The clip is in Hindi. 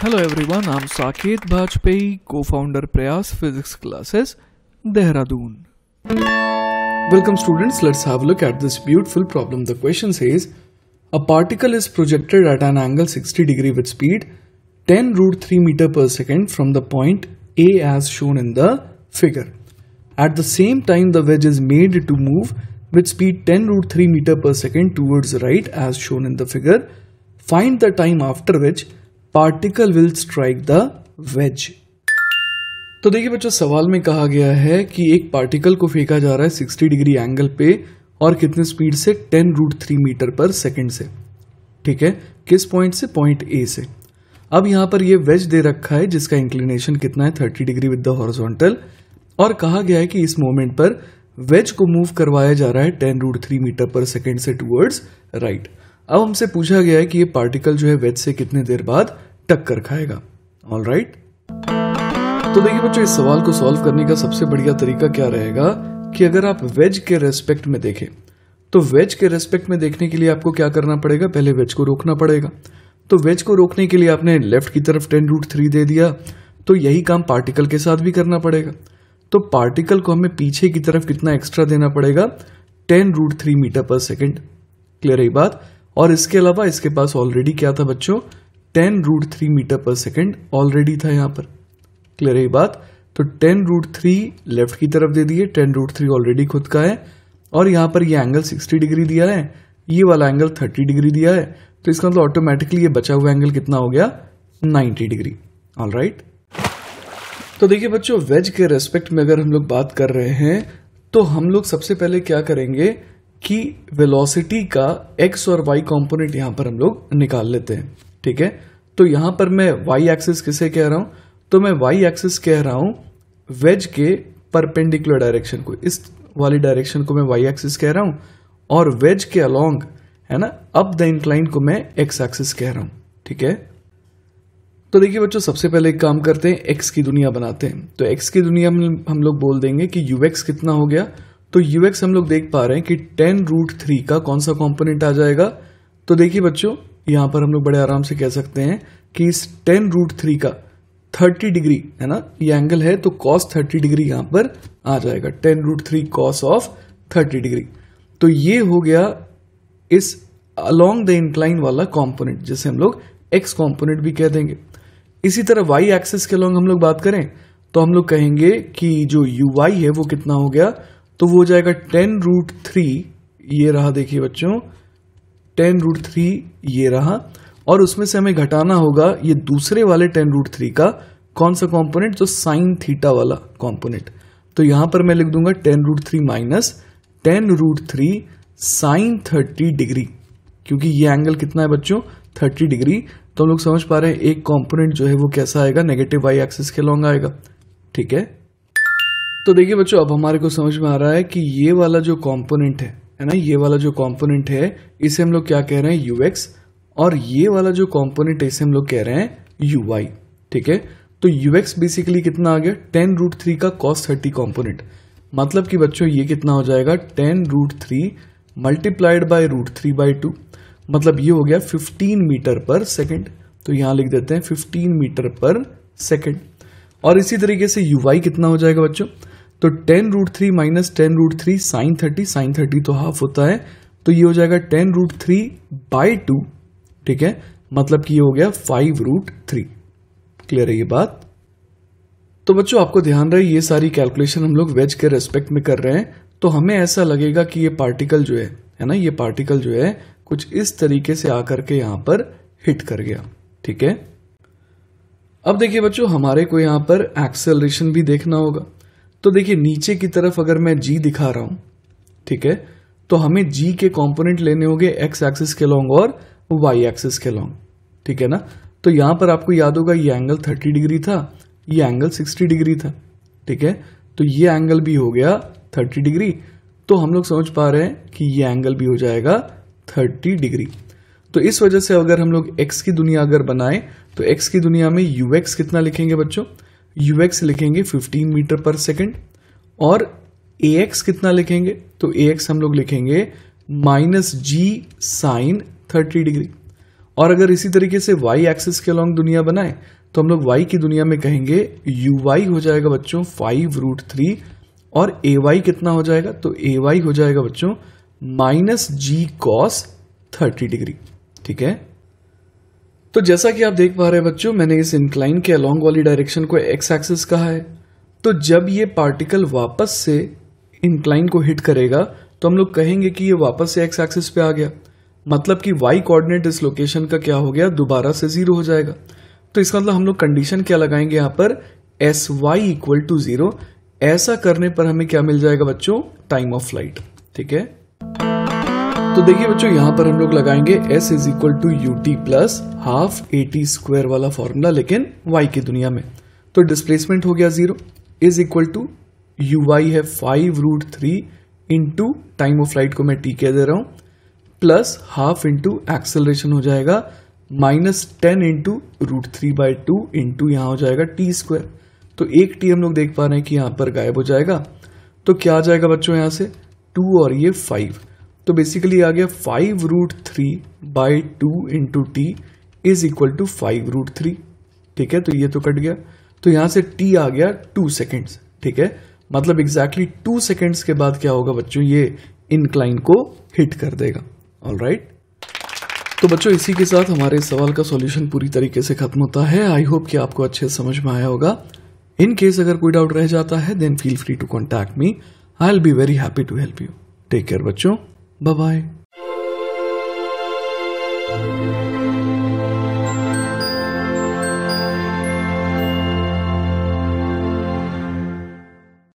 Hello everyone, I'm Saket Bajpayee, co-founder Prayas Physics Classes, Dehradun. Welcome students, let's have a look at this beautiful problem. The question says, a particle is projected at an angle 60 degree with speed 10 root 3 meter per second from the point A as shown in the figure. At the same time, the wedge is made to move with speed 10 root 3 meter per second towards right as shown in the figure. Find the time after which particle will strike the wedge तो देखिए बच्चों सवाल में कहा गया है कि एक पार्टिकल को फेंका जा रहा है 60 डिग्री एंगल पे और कितने स्पीड से ten root three metre per second से ठीक है किस पॉइंट से पॉइंट ए से अब यहां पर ये वेज दे रखा है जिसका इंक्लिनेशन कितना है 30 डिग्री विद द हॉरिजॉन्टल और कहा गया है कि इस मोमेंट पर वेज को मूव करवाया जा रहा है ten root three metre per second से टूवर्ड्स राइट right. अब हमसे पूछा गया है कि ये पार्टिकल जो है वेज से कितने देर बाद टक्कर खाएगा ऑल राइट right? तो देखिए बच्चों इस सवाल को सॉल्व करने का सबसे बढ़िया तरीका क्या रहेगा कि अगर आप वेज के रेस्पेक्ट में देखें तो वेज के रेस्पेक्ट में देखने के लिए आपको क्या करना पड़ेगा पहले वेज को रोकना पड़ेगा तो वेज को रोकने के लिए आपने लेफ्ट की तरफ टेन रूट थ्री दे दिया तो यही काम पार्टिकल के साथ भी करना पड़ेगा तो पार्टिकल को हमें पीछे की तरफ कितना एक्स्ट्रा देना पड़ेगा ten root three metre per second clear है बात और इसके अलावा इसके पास ऑलरेडी क्या था बच्चों ten root three metre per second already था यहाँ पर क्लियर है बात तो टेन रूट थ्री लेफ्ट की तरफ दे दिए टेन रूट थ्री ऑलरेडी खुद का है और यहां पर ये एंगल सिक्सटी डिग्री दिया है ये वाला एंगल थर्टी डिग्री दिया है तो इसका मतलब ऑटोमेटिकली ये बचा हुआ एंगल कितना हो गया नाइन्टी डिग्री ऑल राइट तो देखिए बच्चों वेज के रेस्पेक्ट में अगर हम लोग बात कर रहे हैं तो हम लोग सबसे पहले क्या करेंगे कि वेलोसिटी का एक्स और वाई कंपोनेंट यहां पर हम लोग निकाल लेते हैं ठीक है तो यहां पर मैं वाई एक्सिस किसे कह रहा हूं तो मैं वाई एक्सिस कह रहा हूं वेज के परपेंडिकुलर डायरेक्शन को इस वाली डायरेक्शन को मैं वाई एक्सिस कह रहा हूं और वेज के अलोंग है ना अप द इंक्लाइन को मैं एक्स एक्सिस कह रहा हूं ठीक है तो देखिए बच्चों सबसे पहले एक काम करते हैं एक्स की दुनिया बनाते हैं तो एक्स की दुनिया में हम लोग बोल देंगे कि यूएक्स कितना हो गया तो यूएक्स हम लोग देख पा रहे हैं कि टेन रूट थ्री का कौन सा कॉम्पोनेंट आ जाएगा तो देखिए बच्चों यहां पर हम लोग बड़े आराम से कह सकते हैं कि इस टेन रूट थ्री का थर्टी डिग्री है ना ये एंगल है तो कॉस थर्टी डिग्री यहां पर आ जाएगा ten root three cos of thirty degree तो ये हो गया इस अलोंग द इंक्लाइन वाला कॉम्पोनेंट जिसे हम लोग एक्स कॉम्पोनेंट भी कह देंगे इसी तरह वाई एक्सेस के अलोंग हम लोग बात करें तो हम लोग कहेंगे कि जो यू है वो कितना हो गया तो वो हो जाएगा टेन रूट थ्री ये रहा देखिए बच्चों टेन रूट थ्री ये रहा और उसमें से हमें घटाना होगा ये दूसरे वाले टेन रूट थ्री का कौन सा कॉम्पोनेंट जो साइन थीटा वाला कॉम्पोनेंट तो यहां पर मैं लिख दूंगा ten root three minus ten root three sine thirty degree क्योंकि ये एंगल कितना है बच्चों थर्टी डिग्री तो हम लोग समझ पा रहे हैं एक कॉम्पोनेंट जो है वो कैसा आएगा नेगेटिव वाई एक्सिस के लॉन्ग आएगा ठीक है तो देखिए बच्चों अब हमारे को समझ में आ रहा है कि ये वाला जो कॉम्पोनेंट है है ना ये वाला जो कॉम्पोनेंट है इसे हम लोग क्या कह रहे हैं यू और ये वाला जो कॉम्पोनेंट है इसे हम लोग कह रहे हैं यू ठीक है तो यू बेसिकली कितना आ गया टेन रूट थ्री का कॉस थर्टी कॉम्पोनेंट मतलब कि बच्चों ये कितना हो जाएगा ten root three multiplied by root three by two मतलब ये हो गया फिफ्टीन मीटर पर सेकेंड तो यहां लिख देते हैं फिफ्टीन मीटर पर सेकेंड और इसी तरीके से यू कितना हो जाएगा बच्चों तो ten root three minus ten root three sine thirty sine thirty तो हाफ होता है तो ये हो जाएगा ten root three by two ठीक है मतलब कि ये हो गया फाइव रूट थ्री क्लियर है ये बात तो बच्चों आपको ध्यान रहे ये सारी कैलकुलेशन हम लोग वेज के रेस्पेक्ट में कर रहे हैं तो हमें ऐसा लगेगा कि ये पार्टिकल जो है है ना ये पार्टिकल जो है कुछ इस तरीके से आकर के यहां पर हिट कर गया ठीक है अब देखिए बच्चों हमारे को यहां पर एक्सेलरेशन भी देखना होगा तो देखिए नीचे की तरफ अगर मैं जी दिखा रहा हूं ठीक है तो हमें जी के कंपोनेंट लेने होंगे एक्स एक्सिस के लॉन्ग और वाई एक्सिस के लॉन्ग ठीक है ना तो यहां पर आपको याद होगा ये एंगल 30 डिग्री था ये एंगल 60 डिग्री था ठीक है तो ये एंगल भी हो गया 30 डिग्री तो हम लोग समझ पा रहे हैं कि ये एंगल भी हो जाएगा 30 डिग्री तो इस वजह से अगर हम लोग एक्स की दुनिया अगर बनाए तो एक्स की दुनिया में यू कितना लिखेंगे बच्चों यू एक्स लिखेंगे फिफ्टीन मीटर पर सेकेंड और ए एक्स कितना लिखेंगे तो ए एक्स हम लोग लिखेंगे minus g sine thirty degree और अगर इसी तरीके से वाई एक्सिस के अलॉन्ग दुनिया बनाए तो हम लोग वाई की दुनिया में कहेंगे यू वाई हो जाएगा बच्चों फाइव रूट थ्री और ए वाई कितना हो जाएगा तो ए वाई हो जाएगा बच्चों minus g cos thirty degree ठीक है तो जैसा कि आप देख पा रहे हैं बच्चों मैंने इस इंक्लाइन के अलोंग वाली डायरेक्शन को एक्स एक्सिस कहा है तो जब ये पार्टिकल वापस से इंक्लाइन को हिट करेगा तो हम लोग कहेंगे कि ये वापस से एक्स एक्सिस पे आ गया मतलब कि वाई कोऑर्डिनेट इस लोकेशन का क्या हो गया दोबारा से जीरो हो जाएगा तो इसका मतलब हम लोग कंडीशन क्या लगाएंगे यहाँ पर s y equal to zero ऐसा करने पर हमें क्या मिल जाएगा बच्चों टाइम ऑफ फ्लाइट ठीक है तो देखिए बच्चों यहाँ पर हम लोग लगाएंगे s is equal to u t plus half a t square वाला फॉर्मूला लेकिन y की दुनिया में तो डिस्प्लेसमेंट हो गया zero is equal to u y है five root three into time of flight को मैं t कह दे रहा हूँ प्लस हाफ इंटू एक्सेलरेशन हो जाएगा minus ten into root three by two into यहाँ हो जाएगा टी स्क्वायर तो एक टी हम लोग देख पा रहे हैं कि यहाँ पर गायब हो जाएगा तो क्या आ जाएगा बच्चों यहाँ से टू और ये फाइव तो बेसिकली आ गया five root three by two into t is equal to five root three ठीक है तो ये तो कट गया तो यहां से टी आ गया टू सेकेंड्स ठीक है मतलब एग्जैक्टली टू सेकेंड्स के बाद क्या होगा बच्चों ये इनक्लाइन को हिट कर देगा ऑल राइट तो बच्चों इसी के साथ हमारे सवाल का सॉल्यूशन पूरी तरीके से खत्म होता है आई होप कि आपको अच्छे समझ में आया होगा इन केस अगर कोई डाउट रह जाता है then feel free to contact me I'll be very happy to help you take care बच्चों Bye bye.